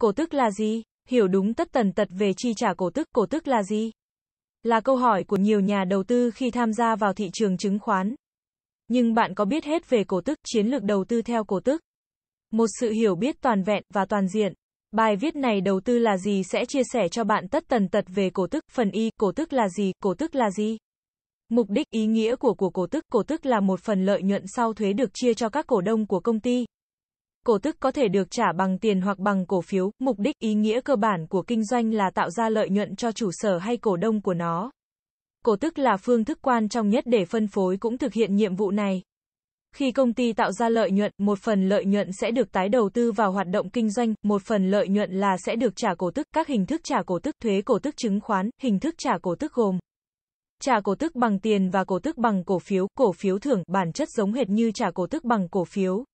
Cổ tức là gì? Hiểu đúng tất tần tật về chi trả cổ tức, cổ tức là gì? Là câu hỏi của nhiều nhà đầu tư khi tham gia vào thị trường chứng khoán. Nhưng bạn có biết hết về cổ tức, chiến lược đầu tư theo cổ tức? Một sự hiểu biết toàn vẹn và toàn diện. Bài viết này đầu tư là gì sẽ chia sẻ cho bạn tất tần tật về cổ tức, phần y, cổ tức là gì, cổ tức là gì? Mục đích ý nghĩa của của cổ tức, cổ tức là một phần lợi nhuận sau thuế được chia cho các cổ đông của công ty. Cổ tức có thể được trả bằng tiền hoặc bằng cổ phiếu, mục đích ý nghĩa cơ bản của kinh doanh là tạo ra lợi nhuận cho chủ sở hay cổ đông của nó. Cổ tức là phương thức quan trọng nhất để phân phối cũng thực hiện nhiệm vụ này. Khi công ty tạo ra lợi nhuận, một phần lợi nhuận sẽ được tái đầu tư vào hoạt động kinh doanh, một phần lợi nhuận là sẽ được trả cổ tức. Các hình thức trả cổ tức, thuế cổ tức chứng khoán, hình thức trả cổ tức gồm trả cổ tức bằng tiền và cổ tức bằng cổ phiếu, cổ phiếu thưởng, bản chất giống hệt như trả cổ tức bằng cổ phiếu.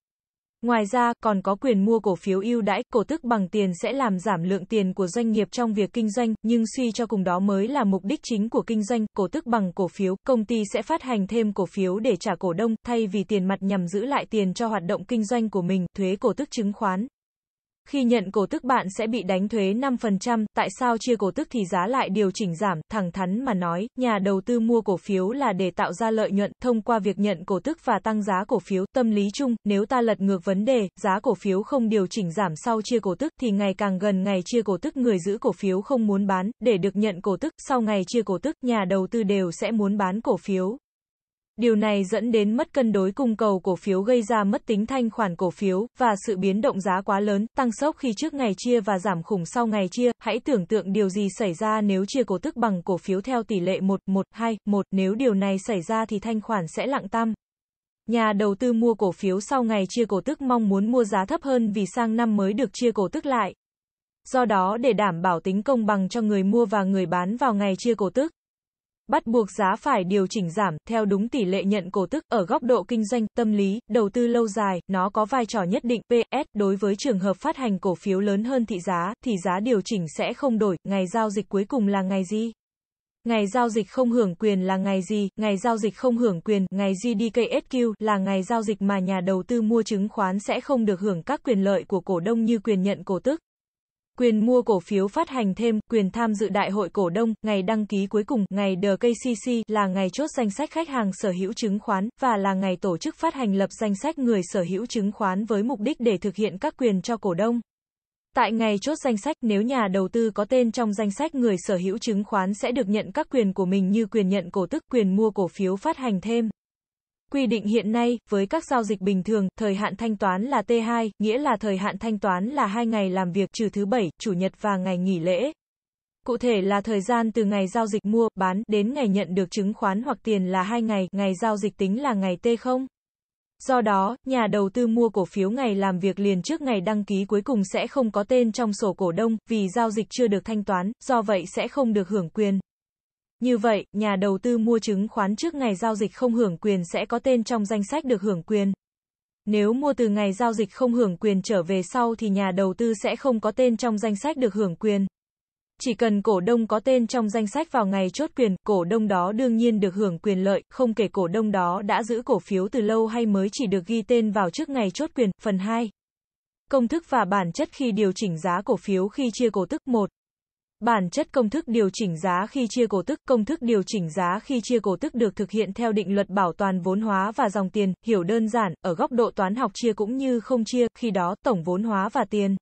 Ngoài ra, còn có quyền mua cổ phiếu ưu đãi, cổ tức bằng tiền sẽ làm giảm lượng tiền của doanh nghiệp trong việc kinh doanh, nhưng suy cho cùng đó mới là mục đích chính của kinh doanh, cổ tức bằng cổ phiếu, công ty sẽ phát hành thêm cổ phiếu để trả cổ đông, thay vì tiền mặt nhằm giữ lại tiền cho hoạt động kinh doanh của mình, thuế cổ tức chứng khoán, khi nhận cổ tức bạn sẽ bị đánh thuế 5%, tại sao chia cổ tức thì giá lại điều chỉnh giảm, thẳng thắn mà nói, nhà đầu tư mua cổ phiếu là để tạo ra lợi nhuận, thông qua việc nhận cổ tức và tăng giá cổ phiếu, tâm lý chung, nếu ta lật ngược vấn đề, giá cổ phiếu không điều chỉnh giảm sau chia cổ tức thì ngày càng gần ngày chia cổ tức người giữ cổ phiếu không muốn bán, để được nhận cổ tức, sau ngày chia cổ tức, nhà đầu tư đều sẽ muốn bán cổ phiếu, Điều này dẫn đến mất cân đối cung cầu cổ phiếu gây ra mất tính thanh khoản cổ phiếu, và sự biến động giá quá lớn, tăng sốc khi trước ngày chia và giảm khủng sau ngày chia. Hãy tưởng tượng điều gì xảy ra nếu chia cổ tức bằng cổ phiếu theo tỷ lệ 1, 1, 2, 1. Nếu điều này xảy ra thì thanh khoản sẽ lặng tăm. Nhà đầu tư mua cổ phiếu sau ngày chia cổ tức mong muốn mua giá thấp hơn vì sang năm mới được chia cổ tức lại. Do đó để đảm bảo tính công bằng cho người mua và người bán vào ngày chia cổ tức, bắt buộc giá phải điều chỉnh giảm theo đúng tỷ lệ nhận cổ tức ở góc độ kinh doanh, tâm lý, đầu tư lâu dài, nó có vai trò nhất định. PS đối với trường hợp phát hành cổ phiếu lớn hơn thị giá thì giá điều chỉnh sẽ không đổi, ngày giao dịch cuối cùng là ngày gì? Ngày giao dịch không hưởng quyền là ngày gì? Ngày giao dịch không hưởng quyền, ngày GDKSQ là ngày giao dịch mà nhà đầu tư mua chứng khoán sẽ không được hưởng các quyền lợi của cổ đông như quyền nhận cổ tức quyền mua cổ phiếu phát hành thêm, quyền tham dự đại hội cổ đông, ngày đăng ký cuối cùng, ngày DKCC là ngày chốt danh sách khách hàng sở hữu chứng khoán và là ngày tổ chức phát hành lập danh sách người sở hữu chứng khoán với mục đích để thực hiện các quyền cho cổ đông. Tại ngày chốt danh sách, nếu nhà đầu tư có tên trong danh sách người sở hữu chứng khoán sẽ được nhận các quyền của mình như quyền nhận cổ tức, quyền mua cổ phiếu phát hành thêm. Quy định hiện nay, với các giao dịch bình thường, thời hạn thanh toán là T2, nghĩa là thời hạn thanh toán là 2 ngày làm việc trừ thứ Bảy, Chủ nhật và ngày nghỉ lễ. Cụ thể là thời gian từ ngày giao dịch mua, bán, đến ngày nhận được chứng khoán hoặc tiền là 2 ngày, ngày giao dịch tính là ngày T0. Do đó, nhà đầu tư mua cổ phiếu ngày làm việc liền trước ngày đăng ký cuối cùng sẽ không có tên trong sổ cổ đông, vì giao dịch chưa được thanh toán, do vậy sẽ không được hưởng quyền. Như vậy, nhà đầu tư mua chứng khoán trước ngày giao dịch không hưởng quyền sẽ có tên trong danh sách được hưởng quyền. Nếu mua từ ngày giao dịch không hưởng quyền trở về sau thì nhà đầu tư sẽ không có tên trong danh sách được hưởng quyền. Chỉ cần cổ đông có tên trong danh sách vào ngày chốt quyền, cổ đông đó đương nhiên được hưởng quyền lợi, không kể cổ đông đó đã giữ cổ phiếu từ lâu hay mới chỉ được ghi tên vào trước ngày chốt quyền. Phần 2. Công thức và bản chất khi điều chỉnh giá cổ phiếu khi chia cổ tức 1. Bản chất công thức điều chỉnh giá khi chia cổ tức, công thức điều chỉnh giá khi chia cổ tức được thực hiện theo định luật bảo toàn vốn hóa và dòng tiền, hiểu đơn giản, ở góc độ toán học chia cũng như không chia, khi đó tổng vốn hóa và tiền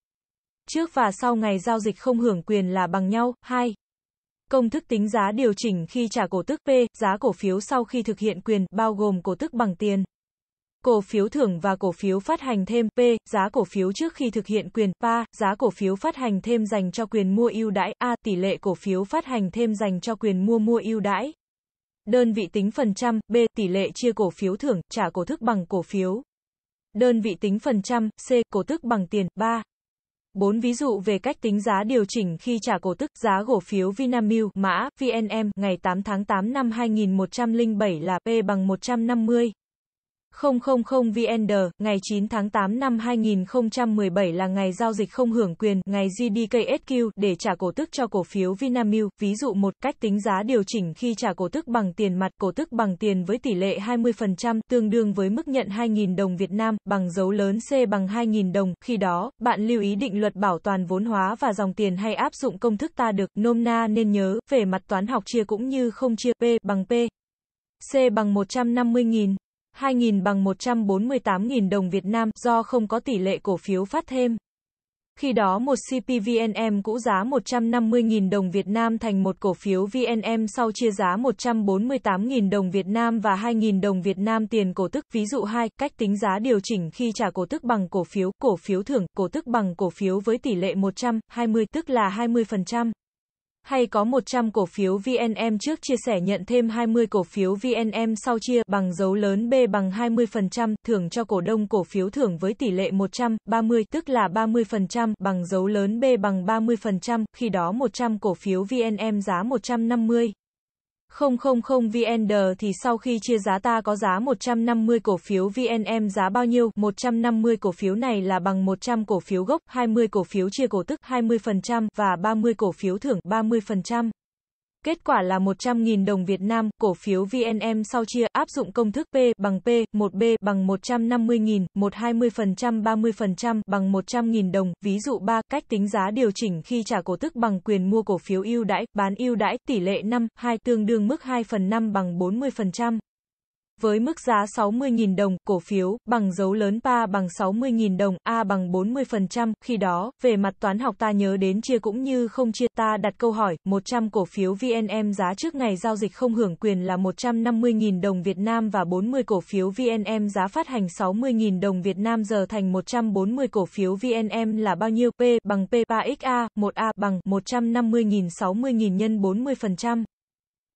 trước và sau ngày giao dịch không hưởng quyền là bằng nhau. 2. Công thức tính giá điều chỉnh khi trả cổ tức P, giá cổ phiếu sau khi thực hiện quyền, bao gồm cổ tức bằng tiền. Cổ phiếu thưởng và cổ phiếu phát hành thêm P, giá cổ phiếu trước khi thực hiện quyền PA, giá cổ phiếu phát hành thêm dành cho quyền mua ưu đãi A, tỷ lệ cổ phiếu phát hành thêm dành cho quyền mua mua ưu đãi. Đơn vị tính phần trăm, B, tỷ lệ chia cổ phiếu thưởng, trả cổ tức bằng cổ phiếu. Đơn vị tính phần trăm, C, cổ tức bằng tiền, 3. 4 ví dụ về cách tính giá điều chỉnh khi trả cổ tức giá cổ phiếu Vinamilk mã VNM ngày 8 tháng 8 năm 2107 là P bằng 150, 000VND, ngày 9 tháng 8 năm 2017 là ngày giao dịch không hưởng quyền, ngày GDKSQ, để trả cổ tức cho cổ phiếu Vinamilk. Ví dụ một cách tính giá điều chỉnh khi trả cổ tức bằng tiền mặt, cổ tức bằng tiền với tỷ lệ 20%, tương đương với mức nhận 2.000 đồng Việt Nam, bằng dấu lớn C bằng 2.000 đồng. Khi đó, bạn lưu ý định luật bảo toàn vốn hóa và dòng tiền hay áp dụng công thức ta được, nôm na nên nhớ, về mặt toán học chia cũng như không chia, P bằng P. C bằng 150.000. 2.000 bằng 148.000 đồng Việt Nam, do không có tỷ lệ cổ phiếu phát thêm. Khi đó một VNM cũ giá 150.000 đồng Việt Nam thành một cổ phiếu VNM sau chia giá 148.000 đồng Việt Nam và 2.000 đồng Việt Nam tiền cổ tức. Ví dụ 2, cách tính giá điều chỉnh khi trả cổ tức bằng cổ phiếu, cổ phiếu thưởng, cổ tức bằng cổ phiếu với tỷ lệ 120 tức là 20%. Hay có 100 cổ phiếu VNM trước chia sẻ nhận thêm 20 cổ phiếu VNM sau chia bằng dấu lớn B bằng 20%, thưởng cho cổ đông cổ phiếu thưởng với tỷ lệ 130, tức là 30%, bằng dấu lớn B bằng 30%, khi đó 100 cổ phiếu VNM giá 150, 000 VND thì sau khi chia giá ta có giá 150 cổ phiếu VNM giá bao nhiêu? 150 cổ phiếu này là bằng 100 cổ phiếu gốc, 20 cổ phiếu chia cổ tức 20% và 30 cổ phiếu thưởng 30%. Kết quả là 100.000 đồng Việt Nam, cổ phiếu VNM sau chia áp dụng công thức P bằng P, 1B bằng 150.000, 120%, 30% bằng 100.000 đồng, ví dụ 3, cách tính giá điều chỉnh khi trả cổ tức bằng quyền mua cổ phiếu ưu đãi, bán ưu đãi, tỷ lệ 5, 2 tương đương mức 2 phần 5 bằng 40% với mức giá 60.000 đồng, cổ phiếu, bằng dấu lớn PA bằng 60.000 đồng, A bằng 40%, khi đó, về mặt toán học ta nhớ đến chia cũng như không chia, ta đặt câu hỏi, 100 cổ phiếu VNM giá trước ngày giao dịch không hưởng quyền là 150.000 đồng Việt Nam và 40 cổ phiếu VNM giá phát hành 60.000 đồng Việt Nam giờ thành 140 cổ phiếu VNM là bao nhiêu? P bằng P3XA, 1A bằng 150.000 60.000 nhân 40%.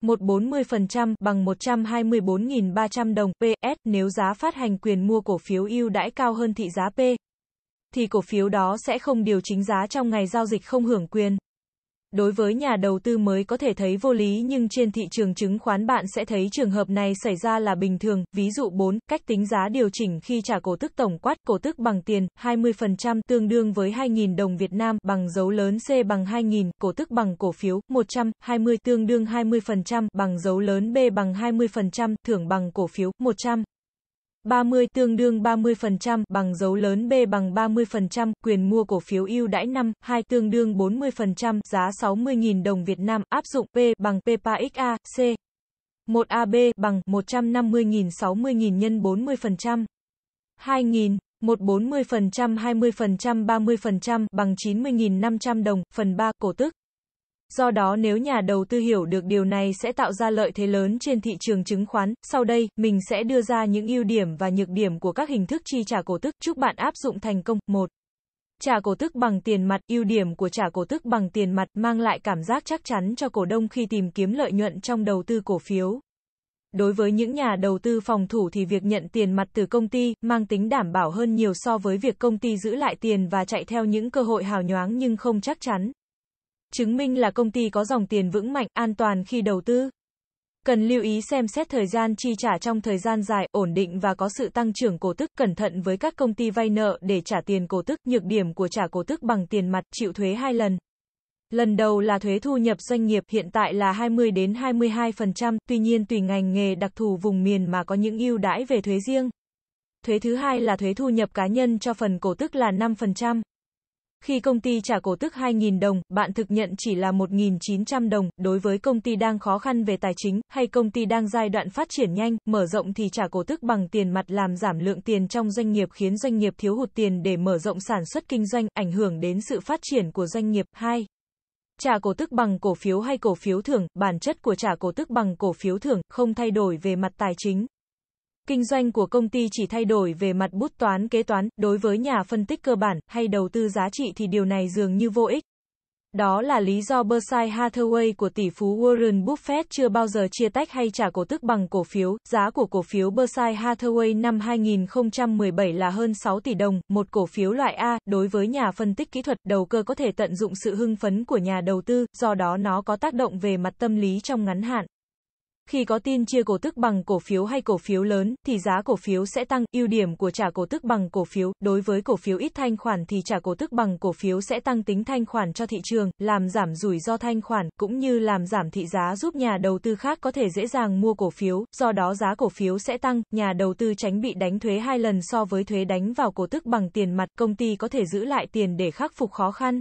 140% bằng 124.300 đồng PS nếu giá phát hành quyền mua cổ phiếu ưu đãi cao hơn thị giá P thì cổ phiếu đó sẽ không điều chỉnh giá trong ngày giao dịch không hưởng quyền đối với nhà đầu tư mới có thể thấy vô lý nhưng trên thị trường chứng khoán bạn sẽ thấy trường hợp này xảy ra là bình thường. Ví dụ 4, cách tính giá điều chỉnh khi trả cổ tức tổng quát, cổ tức bằng tiền, 20% tương đương với 2.000 đồng Việt Nam, bằng dấu lớn C bằng 2.000, cổ tức bằng cổ phiếu, 120 tương đương 20%, bằng dấu lớn B bằng 20%, thưởng bằng cổ phiếu, 100. 30 tương đương 30% bằng dấu lớn B bằng 30%, quyền mua cổ phiếu ưu đãi 5, 2 tương đương 40%, giá 60.000 đồng Việt Nam, áp dụng P bằng p PPXA, C. 1AB bằng 150.000 60.000 nhân 40%. 2.000 140% 20% 30% bằng 90.500 đồng, phần 3, cổ tức. Do đó nếu nhà đầu tư hiểu được điều này sẽ tạo ra lợi thế lớn trên thị trường chứng khoán. Sau đây, mình sẽ đưa ra những ưu điểm và nhược điểm của các hình thức chi trả cổ tức. Chúc bạn áp dụng thành công. 1. Trả cổ tức bằng tiền mặt, ưu điểm của trả cổ tức bằng tiền mặt mang lại cảm giác chắc chắn cho cổ đông khi tìm kiếm lợi nhuận trong đầu tư cổ phiếu. Đối với những nhà đầu tư phòng thủ thì việc nhận tiền mặt từ công ty mang tính đảm bảo hơn nhiều so với việc công ty giữ lại tiền và chạy theo những cơ hội hào nhoáng nhưng không chắc chắn chứng minh là công ty có dòng tiền vững mạnh, an toàn khi đầu tư. Cần lưu ý xem xét thời gian chi trả trong thời gian dài, ổn định và có sự tăng trưởng cổ tức, cẩn thận với các công ty vay nợ để trả tiền cổ tức, nhược điểm của trả cổ tức bằng tiền mặt, chịu thuế hai lần. Lần đầu là thuế thu nhập doanh nghiệp hiện tại là 20 đến 22%, tuy nhiên tùy ngành nghề đặc thù vùng miền mà có những ưu đãi về thuế riêng. Thuế thứ hai là thuế thu nhập cá nhân cho phần cổ tức là 5%. Khi công ty trả cổ tức 2.000 đồng, bạn thực nhận chỉ là 1.900 đồng, đối với công ty đang khó khăn về tài chính, hay công ty đang giai đoạn phát triển nhanh, mở rộng thì trả cổ tức bằng tiền mặt làm giảm lượng tiền trong doanh nghiệp khiến doanh nghiệp thiếu hụt tiền để mở rộng sản xuất kinh doanh, ảnh hưởng đến sự phát triển của doanh nghiệp. 2. Trả cổ tức bằng cổ phiếu hay cổ phiếu thưởng, bản chất của trả cổ tức bằng cổ phiếu thưởng, không thay đổi về mặt tài chính, Kinh doanh của công ty chỉ thay đổi về mặt bút toán kế toán, đối với nhà phân tích cơ bản, hay đầu tư giá trị thì điều này dường như vô ích. Đó là lý do Berkshire Hathaway của tỷ phú Warren Buffett chưa bao giờ chia tách hay trả cổ tức bằng cổ phiếu. Giá của cổ phiếu Berkshire Hathaway năm 2017 là hơn 6 tỷ đồng, một cổ phiếu loại A. Đối với nhà phân tích kỹ thuật, đầu cơ có thể tận dụng sự hưng phấn của nhà đầu tư, do đó nó có tác động về mặt tâm lý trong ngắn hạn. Khi có tin chia cổ tức bằng cổ phiếu hay cổ phiếu lớn, thì giá cổ phiếu sẽ tăng. ưu điểm của trả cổ tức bằng cổ phiếu, đối với cổ phiếu ít thanh khoản thì trả cổ tức bằng cổ phiếu sẽ tăng tính thanh khoản cho thị trường, làm giảm rủi ro thanh khoản, cũng như làm giảm thị giá giúp nhà đầu tư khác có thể dễ dàng mua cổ phiếu, do đó giá cổ phiếu sẽ tăng, nhà đầu tư tránh bị đánh thuế hai lần so với thuế đánh vào cổ tức bằng tiền mặt, công ty có thể giữ lại tiền để khắc phục khó khăn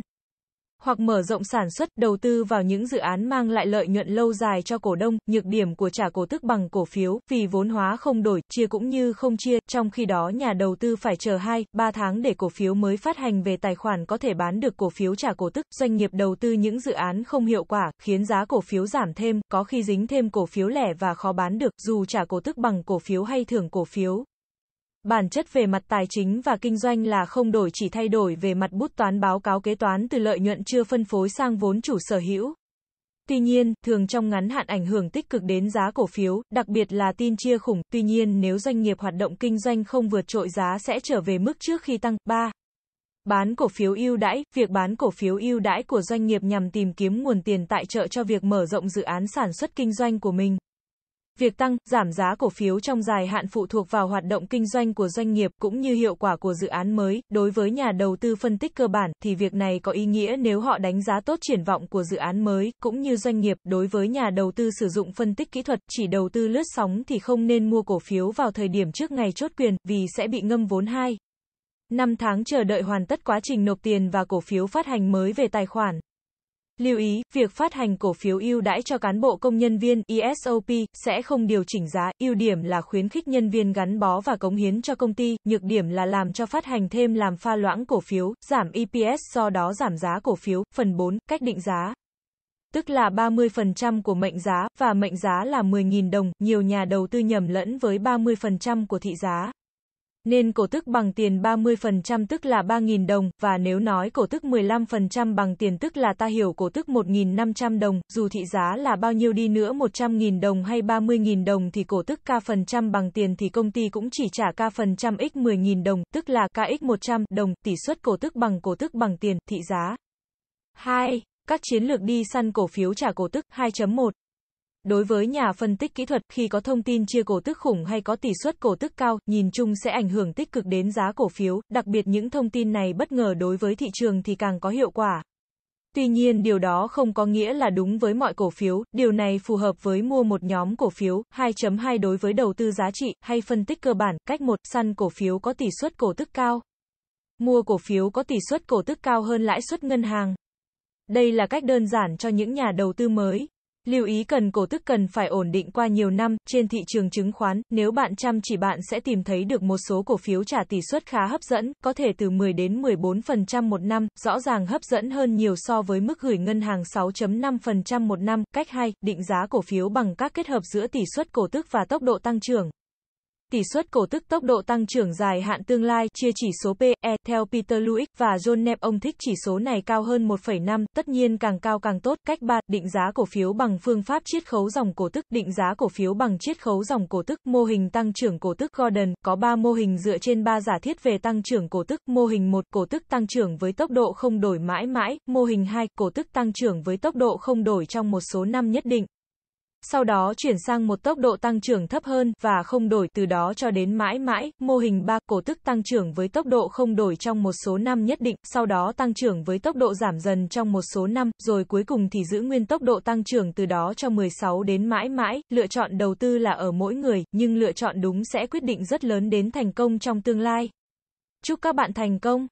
hoặc mở rộng sản xuất, đầu tư vào những dự án mang lại lợi nhuận lâu dài cho cổ đông, nhược điểm của trả cổ tức bằng cổ phiếu, vì vốn hóa không đổi, chia cũng như không chia, trong khi đó nhà đầu tư phải chờ 2, 3 tháng để cổ phiếu mới phát hành về tài khoản có thể bán được cổ phiếu trả cổ tức, doanh nghiệp đầu tư những dự án không hiệu quả, khiến giá cổ phiếu giảm thêm, có khi dính thêm cổ phiếu lẻ và khó bán được, dù trả cổ tức bằng cổ phiếu hay thưởng cổ phiếu, Bản chất về mặt tài chính và kinh doanh là không đổi chỉ thay đổi về mặt bút toán báo cáo kế toán từ lợi nhuận chưa phân phối sang vốn chủ sở hữu. Tuy nhiên, thường trong ngắn hạn ảnh hưởng tích cực đến giá cổ phiếu, đặc biệt là tin chia khủng. Tuy nhiên, nếu doanh nghiệp hoạt động kinh doanh không vượt trội giá sẽ trở về mức trước khi tăng. 3. Bán cổ phiếu ưu đãi, việc bán cổ phiếu ưu đãi của doanh nghiệp nhằm tìm kiếm nguồn tiền tại trợ cho việc mở rộng dự án sản xuất kinh doanh của mình. Việc tăng, giảm giá cổ phiếu trong dài hạn phụ thuộc vào hoạt động kinh doanh của doanh nghiệp cũng như hiệu quả của dự án mới. Đối với nhà đầu tư phân tích cơ bản thì việc này có ý nghĩa nếu họ đánh giá tốt triển vọng của dự án mới cũng như doanh nghiệp. Đối với nhà đầu tư sử dụng phân tích kỹ thuật chỉ đầu tư lướt sóng thì không nên mua cổ phiếu vào thời điểm trước ngày chốt quyền vì sẽ bị ngâm vốn 2. 5 tháng chờ đợi hoàn tất quá trình nộp tiền và cổ phiếu phát hành mới về tài khoản. Lưu ý, việc phát hành cổ phiếu ưu đãi cho cán bộ công nhân viên ESOP sẽ không điều chỉnh giá, ưu điểm là khuyến khích nhân viên gắn bó và cống hiến cho công ty, nhược điểm là làm cho phát hành thêm làm pha loãng cổ phiếu, giảm EPS do đó giảm giá cổ phiếu. Phần 4, cách định giá tức là 30% của mệnh giá, và mệnh giá là 10.000 đồng, nhiều nhà đầu tư nhầm lẫn với 30% của thị giá nên cổ tức bằng tiền 30% tức là 3.000 đồng, và nếu nói cổ tức 15% bằng tiền tức là ta hiểu cổ tức 1.500 đồng, dù thị giá là bao nhiêu đi nữa 100.000 đồng hay 30.000 đồng thì cổ tức k phần trăm bằng tiền thì công ty cũng chỉ trả k phần trăm x 10.000 đồng, tức là ca x 100 đồng, tỷ suất cổ tức bằng cổ tức bằng tiền, thị giá. 2. Các chiến lược đi săn cổ phiếu trả cổ tức 2.1 Đối với nhà phân tích kỹ thuật, khi có thông tin chia cổ tức khủng hay có tỷ suất cổ tức cao, nhìn chung sẽ ảnh hưởng tích cực đến giá cổ phiếu, đặc biệt những thông tin này bất ngờ đối với thị trường thì càng có hiệu quả. Tuy nhiên điều đó không có nghĩa là đúng với mọi cổ phiếu, điều này phù hợp với mua một nhóm cổ phiếu, 2.2 đối với đầu tư giá trị, hay phân tích cơ bản, cách một săn cổ phiếu có tỷ suất cổ tức cao. Mua cổ phiếu có tỷ suất cổ tức cao hơn lãi suất ngân hàng. Đây là cách đơn giản cho những nhà đầu tư mới, Lưu ý cần cổ tức cần phải ổn định qua nhiều năm, trên thị trường chứng khoán, nếu bạn chăm chỉ bạn sẽ tìm thấy được một số cổ phiếu trả tỷ suất khá hấp dẫn, có thể từ 10 đến 14% một năm, rõ ràng hấp dẫn hơn nhiều so với mức gửi ngân hàng 6.5% một năm. Cách 2, định giá cổ phiếu bằng các kết hợp giữa tỷ suất cổ tức và tốc độ tăng trưởng tỷ suất cổ tức tốc độ tăng trưởng dài hạn tương lai chia chỉ số PE, theo Peter Luick và John Knapp ông thích chỉ số này cao hơn 1,5, tất nhiên càng cao càng tốt. Cách 3, định giá cổ phiếu bằng phương pháp chiết khấu dòng cổ tức, định giá cổ phiếu bằng chiết khấu dòng cổ tức, mô hình tăng trưởng cổ tức Gordon, có 3 mô hình dựa trên 3 giả thiết về tăng trưởng cổ tức, mô hình 1, cổ tức tăng trưởng với tốc độ không đổi mãi mãi, mô hình 2, cổ tức tăng trưởng với tốc độ không đổi trong một số năm nhất định, sau đó chuyển sang một tốc độ tăng trưởng thấp hơn và không đổi từ đó cho đến mãi mãi, mô hình 3 cổ tức tăng trưởng với tốc độ không đổi trong một số năm nhất định, sau đó tăng trưởng với tốc độ giảm dần trong một số năm, rồi cuối cùng thì giữ nguyên tốc độ tăng trưởng từ đó cho 16 đến mãi mãi, lựa chọn đầu tư là ở mỗi người, nhưng lựa chọn đúng sẽ quyết định rất lớn đến thành công trong tương lai. Chúc các bạn thành công!